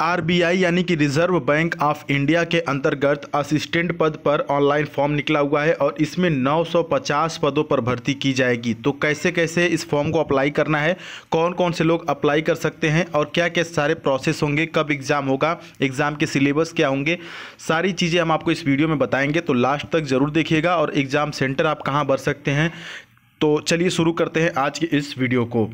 RBI यानी कि reserve bank of India के अंतर्गत असिस्टेंट पद पर ऑनलाइन फॉर्म निकला हुआ है और इसमें 950 पदों पर भर्ती की जाएगी तो कैसे कैसे इस फॉर्म को अप्लाई करना है कौन कौन से लोग अप्लाई कर सकते हैं और क्या क्या सारे प्रोसेस होंगे कब एग्ज़ाम होगा एग्ज़ाम के सिलेबस क्या होंगे सारी चीज़ें हम आपको इस वीडियो में बताएंगे तो लास्ट तक ज़रूर देखिएगा और एग्ज़ाम सेंटर आप कहाँ भर सकते हैं तो चलिए शुरू करते हैं आज के इस वीडियो को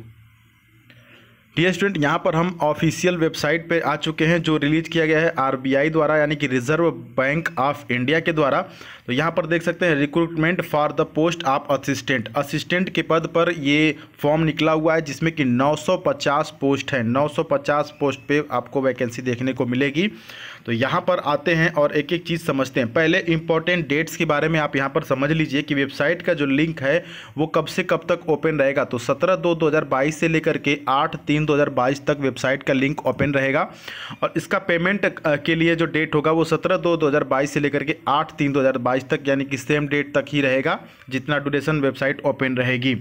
डियर स्टूडेंट यहाँ पर हम ऑफिशियल वेबसाइट पे आ चुके हैं जो रिलीज किया गया है आरबीआई द्वारा यानी कि रिजर्व बैंक ऑफ इंडिया के द्वारा तो यहाँ पर देख सकते हैं recruitment for the post of assistant assistant के पद पर ये फॉर्म निकला हुआ है जिसमें कि 950 पोस्ट है 950 पोस्ट पे आपको वैकेंसी देखने को मिलेगी तो यहाँ पर आते हैं और एक एक चीज़ समझते हैं पहले इंपॉर्टेंट डेट्स के बारे में आप यहाँ पर समझ लीजिए कि वेबसाइट का जो लिंक है वो कब से कब तक ओपन रहेगा तो सत्रह दो दो हज़ार बाईस से लेकर के आठ तीन दो हज़ार बाईस तक वेबसाइट का लिंक ओपन रहेगा और इसका पेमेंट के लिए जो डेट होगा वो सत्रह दो दो हज़ार बाईस से लेकर के आठ तीन दो हज़ार बाईस तक यानी कि सेम डेट तक ही रहेगा जितना ड्यूरेशन वेबसाइट ओपन रहेगी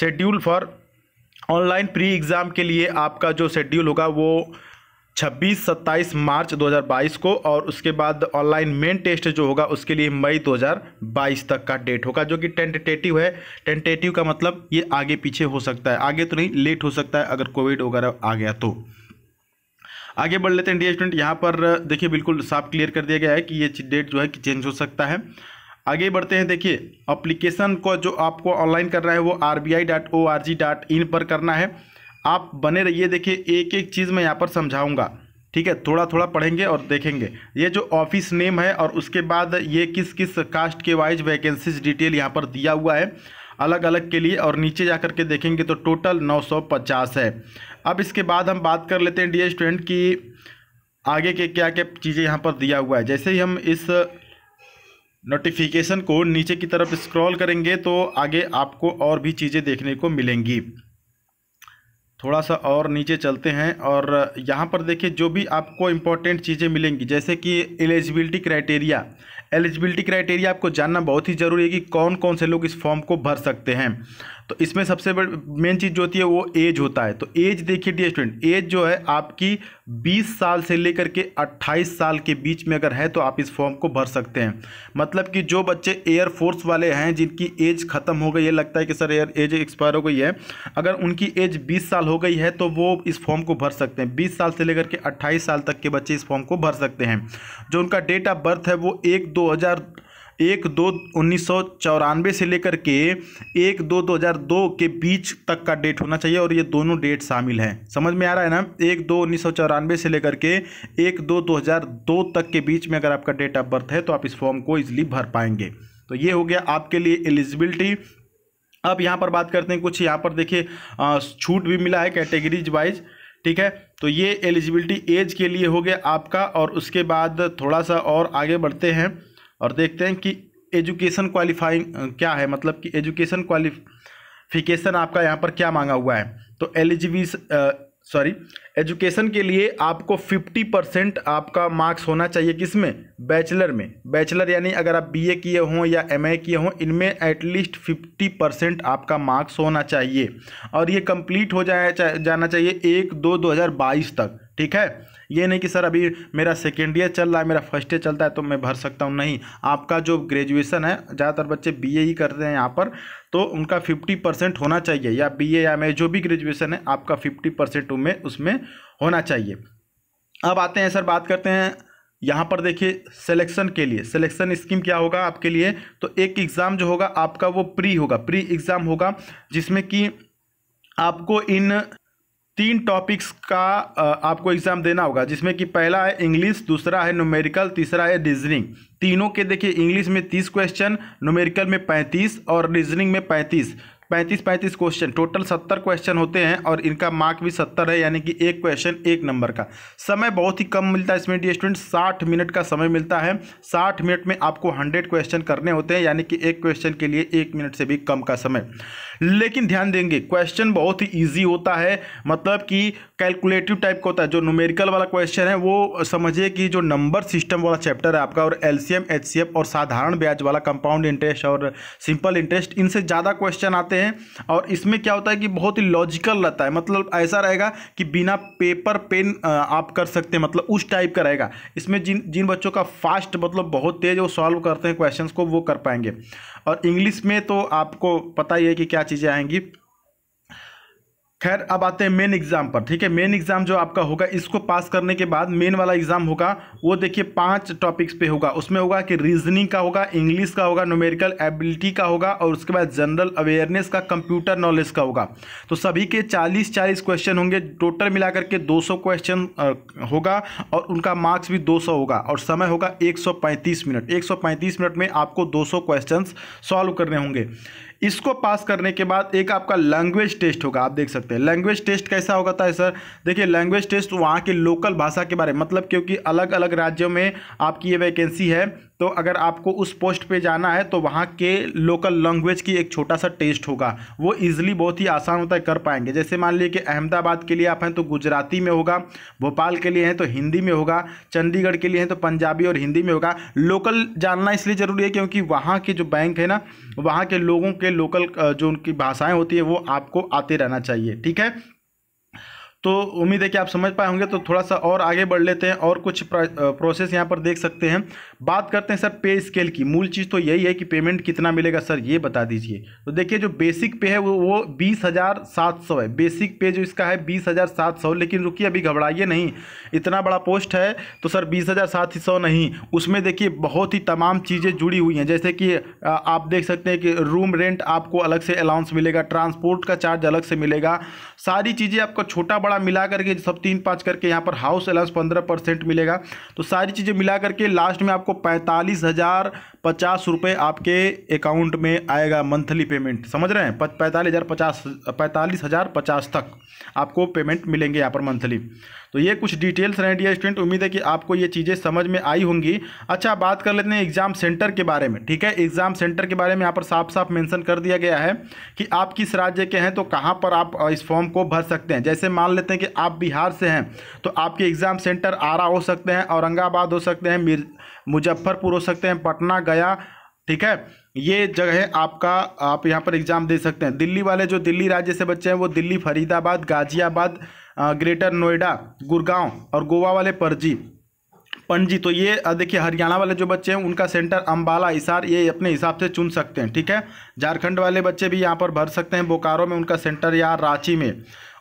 schedule for online pre exam के लिए आपका जो शेड्यूल होगा वो छब्बीस सत्ताईस मार्च 2022 को और उसके बाद ऑनलाइन मेन टेस्ट जो होगा उसके लिए मई 2022 तक का डेट होगा जो कि टेंटेटिव है टेंटेटिव का मतलब ये आगे पीछे हो सकता है आगे तो नहीं लेट हो सकता है अगर कोविड वगैरह आ गया तो आगे बढ़ लेते हैं डी स्टूडेंट यहाँ पर देखिए बिल्कुल साफ क्लियर कर दिया गया है कि ये डेट जो है कि चेंज हो सकता है आगे बढ़ते हैं देखिए अप्लीकेशन को जो आपको ऑनलाइन करना है वो आर पर करना है आप बने रहिए देखिए एक एक चीज़ मैं यहाँ पर समझाऊँगा ठीक है थोड़ा थोड़ा पढ़ेंगे और देखेंगे ये जो ऑफिस नेम है और उसके बाद ये किस किस कास्ट के वाइज वैकेंसीज डिटेल यहाँ पर दिया हुआ है अलग अलग के लिए और नीचे जा कर के देखेंगे तो टोटल 950 है अब इसके बाद हम बात कर लेते हैं डी स्टूडेंट की आगे के क्या क्या चीज़ें यहाँ पर दिया हुआ है जैसे ही हम इस नोटिफिकेशन को नीचे की तरफ स्क्रॉल करेंगे तो आगे आपको और भी चीज़ें देखने को मिलेंगी थोड़ा सा और नीचे चलते हैं और यहाँ पर देखिए जो भी आपको इम्पोर्टेंट चीज़ें मिलेंगी जैसे कि एलिजिबिलिटी क्राइटेरिया एलिजिबिलिटी क्राइटेरिया आपको जानना बहुत ही ज़रूरी है कि कौन कौन से लोग इस फॉर्म को भर सकते हैं तो इसमें सबसे बड़ी मेन चीज़ जो होती है वो एज होता है तो एज देखिए डी स्टूडेंट एज जो है आपकी 20 साल से लेकर के 28 साल के बीच में अगर है तो आप इस फॉर्म को भर सकते हैं मतलब कि जो बच्चे एयर फोर्स वाले हैं जिनकी एज ख़त्म हो गई है लगता है कि सर एयर एज एक्सपायर हो गई है अगर उनकी एज बीस साल हो गई है तो वो इस फॉर्म को भर सकते हैं बीस साल से लेकर के अट्ठाईस साल तक के बच्चे इस फॉर्म को भर सकते हैं जो उनका डेट ऑफ बर्थ है वो एक दो हज़ार एक दो उन्नीस सौ चौरानवे से लेकर के एक दो दो हज़ार दो के बीच तक का डेट होना चाहिए और ये दोनों डेट शामिल हैं समझ में आ रहा है ना एक दो उन्नीस सौ चौरानवे से लेकर के एक दो दो हज़ार दो तक के बीच में अगर आपका डेट ऑफ बर्थ है तो आप इस फॉर्म को ईजिली भर पाएंगे तो ये हो गया आपके लिए एलिजिबिलिटी अब यहाँ पर बात करते हैं कुछ यहाँ पर देखिए छूट भी मिला है कैटेगरीज वाइज ठीक है तो ये एलिजिबिलिटी एज के लिए हो गया आपका और उसके बाद थोड़ा सा और आगे बढ़ते हैं और देखते हैं कि एजुकेशन क्वालिफाइंग क्या है मतलब कि एजुकेशन क्वालिफिकेशन आपका यहाँ पर क्या मांगा हुआ है तो एलिजिबी सॉरी एजुकेशन के लिए आपको 50 परसेंट आपका मार्क्स होना चाहिए किसमें बैचलर में बैचलर यानी अगर आप बीए किए हों या एमए किए हों इनमें एटलीस्ट 50 परसेंट आपका मार्क्स होना चाहिए और ये कंप्लीट हो जाए जाना चाहिए एक दो दो हज़ार बाईस तक ठीक है ये नहीं कि सर अभी मेरा सेकेंड ईयर चल रहा है मेरा फर्स्ट ईयर चलता है तो मैं भर सकता हूँ नहीं आपका जो ग्रेजुएसन है ज़्यादातर बच्चे बी ही करते हैं यहाँ पर तो उनका फिफ्टी परसेंट होना चाहिए या बी या मैं जो भी ग्रेजुएसन है आपका फिफ्टी परसेंट में उसमें होना चाहिए अब आते हैं सर बात करते हैं यहाँ पर देखिए सिलेक्शन के लिए सिलेक्शन स्कीम क्या होगा आपके लिए तो एक एग्ज़ाम जो होगा आपका वो प्री होगा प्री एग्ज़ाम होगा जिसमें कि आपको इन तीन टॉपिक्स का आपको एग्ज़ाम देना होगा जिसमें कि पहला है इंग्लिश दूसरा है नोमेरिकल तीसरा है रीजनिंग तीनों के देखिए इंग्लिश में तीस क्वेश्चन नोमेरिकल में पैंतीस और रीजनिंग में पैंतीस पैंतीस पैंतीस क्वेश्चन टोटल सत्तर क्वेश्चन होते हैं और इनका मार्क भी सत्तर है यानी कि एक क्वेश्चन एक नंबर का समय बहुत ही कम मिलता है इसमें डी स्टूडेंट साठ मिनट का समय मिलता है साठ मिनट में आपको हंड्रेड क्वेश्चन करने होते हैं यानी कि एक क्वेश्चन के लिए एक मिनट से भी कम का समय लेकिन ध्यान देंगे क्वेश्चन बहुत ही ईजी होता है मतलब कि कैलकुलेटिव टाइप का होता है जो न्यूमेरिकल वाला क्वेश्चन है वो समझिए कि जो नंबर सिस्टम वाला चैप्टर है आपका और एल सी और साधारण ब्याज वाला कंपाउंड इंटरेस्ट और सिंपल इंटरेस्ट इनसे ज़्यादा क्वेश्चन आते हैं और इसमें क्या होता है कि बहुत ही लॉजिकल रहता है मतलब ऐसा रहेगा कि बिना पेपर पेन आप कर सकते हैं मतलब उस टाइप का रहेगा इसमें जिन जिन बच्चों का फास्ट मतलब बहुत तेज़ वो सॉल्व करते हैं क्वेश्चन को वो कर पाएंगे और इंग्लिश में तो आपको पता ही है कि क्या चीज़ें आएंगी खैर अब आते हैं मेन एग्ज़ाम पर ठीक है मेन एग्ज़ाम जो आपका होगा इसको पास करने के बाद मेन वाला एग्ज़ाम होगा वो देखिए पांच टॉपिक्स पे होगा उसमें होगा कि रीजनिंग का होगा इंग्लिश का होगा न्यूमेरिकल एबिलिटी का होगा और उसके बाद जनरल अवेयरनेस का कंप्यूटर नॉलेज का होगा तो सभी के चालीस चालीस क्वेश्चन होंगे टोटल मिला करके दो क्वेश्चन होगा और उनका मार्क्स भी दो होगा और समय होगा एक मिनट एक मिनट में आपको दो क्वेश्चन सॉल्व करने होंगे इसको पास करने के बाद एक आपका लैंग्वेज टेस्ट होगा आप देख सकते हैं लैंग्वेज टेस्ट कैसा होगा था सर देखिए लैंग्वेज टेस्ट वहाँ के लोकल भाषा के बारे में मतलब क्योंकि अलग अलग राज्यों में आपकी ये वैकेंसी है तो अगर आपको उस पोस्ट पे जाना है तो वहाँ के लोकल लैंग्वेज की एक छोटा सा टेस्ट होगा वो इजीली बहुत ही आसान होता है कर पाएंगे जैसे मान लीजिए कि अहमदाबाद के लिए आप हैं तो गुजराती में होगा भोपाल के लिए हैं तो हिंदी में होगा चंडीगढ़ के लिए हैं तो पंजाबी और हिंदी में होगा लोकल जानना इसलिए ज़रूरी है क्योंकि वहाँ के जो बैंक है ना वहाँ के लोगों के लोकल जो उनकी भाषाएं होती है वो आपको आते रहना चाहिए ठीक है तो उम्मीद है कि आप समझ पाए होंगे तो थोड़ा सा और आगे बढ़ लेते हैं और कुछ प्रोसेस यहाँ पर देख सकते हैं बात करते हैं सर पे स्केल की मूल चीज़ तो यही है कि पेमेंट कितना मिलेगा सर ये बता दीजिए तो देखिए जो बेसिक पे है वो वो बीस हज़ार सात सौ है बेसिक पे जो इसका है बीस हज़ार सात सौ लेकिन रुकिए अभी घबराइए नहीं इतना बड़ा पोस्ट है तो सर बीस हज़ार सात सौ नहीं उसमें देखिए बहुत ही तमाम चीज़ें जुड़ी हुई हैं जैसे कि आप देख सकते हैं कि रूम रेंट आपको अलग से अलाउंस मिलेगा ट्रांसपोर्ट का चार्ज अलग से मिलेगा सारी चीज़ें आपका छोटा बड़ा बड़ा मिला करके सब तीन पाँच करके यहाँ पर हाउस अलाउंस पंद्रह परसेंट मिलेगा तो सारी चीज़ें मिला करके लास्ट में आपको पैंतालीस हज़ार पचास रुपये आपके अकाउंट में आएगा मंथली पेमेंट समझ रहे हैं पैंतालीस हज़ार पचास पैंतालीस हज़ार पचास तक आपको पेमेंट मिलेंगे यहाँ पर मंथली तो ये कुछ डिटेल्स रहें डी स्टूडेंट उम्मीद है कि आपको ये चीज़ें समझ में आई होंगी अच्छा बात कर लेते हैं एग्जाम सेंटर के बारे में ठीक है एग्जाम सेंटर के बारे में यहाँ पर साफ साफ मैंसन कर दिया गया है कि आप किस राज्य के हैं तो कहाँ पर आप इस फॉर्म को भर सकते हैं जैसे मान लेते हैं कि आप बिहार से हैं तो आपके एग्ज़ाम सेंटर आरा हो सकते हैं औरंगाबाद हो सकते हैं मुजफ्फरपुर हो सकते हैं पटना गया ठीक है ये जगह आपका आप यहाँ पर एग्ज़ाम दे सकते हैं दिल्ली वाले जो दिल्ली राज्य से बच्चे हैं वो दिल्ली फरीदाबाद गाज़ियाबाद ग्रेटर नोएडा गुड़गांव और गोवा वाले परजी पणजी तो ये देखिए हरियाणा वाले जो बच्चे हैं उनका सेंटर अम्बाला इसार ये अपने हिसाब से चुन सकते हैं ठीक है झारखंड वाले बच्चे भी यहाँ पर भर सकते हैं बोकारो में उनका सेंटर या रांची में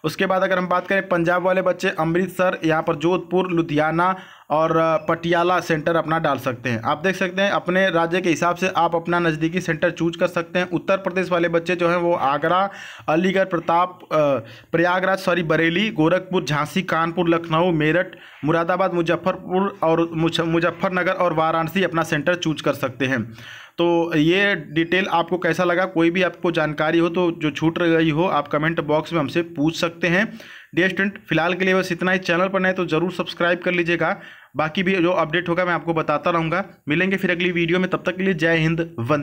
उसके बाद अगर हम बात करें पंजाब वाले बच्चे अमृतसर यहाँ पर जोधपुर लुधियाना और पटियाला सेंटर अपना डाल सकते हैं आप देख सकते हैं अपने राज्य के हिसाब से आप अपना नज़दीकी सेंटर चूज कर सकते हैं उत्तर प्रदेश वाले बच्चे जो हैं वो आगरा अलीगढ़ प्रताप प्रयागराज सॉरी बरेली गोरखपुर झांसी कानपुर लखनऊ मेरठ मुरादाबाद मुजफ्फरपुर और मुजफ्फरनगर और वाराणसी अपना सेंटर चूज कर सकते हैं तो ये डिटेल आपको कैसा लगा कोई भी आपको जानकारी हो तो जो छूट गई हो आप कमेंट बॉक्स में हमसे पूछ सकते हैं डे स्टूडेंट फिलहाल के लिए बस इतना ही चैनल पर नए तो ज़रूर सब्सक्राइब कर लीजिएगा बाकी भी जो अपडेट होगा मैं आपको बताता रहूँगा मिलेंगे फिर अगली वीडियो में तब तक के लिए जय हिंद वंदे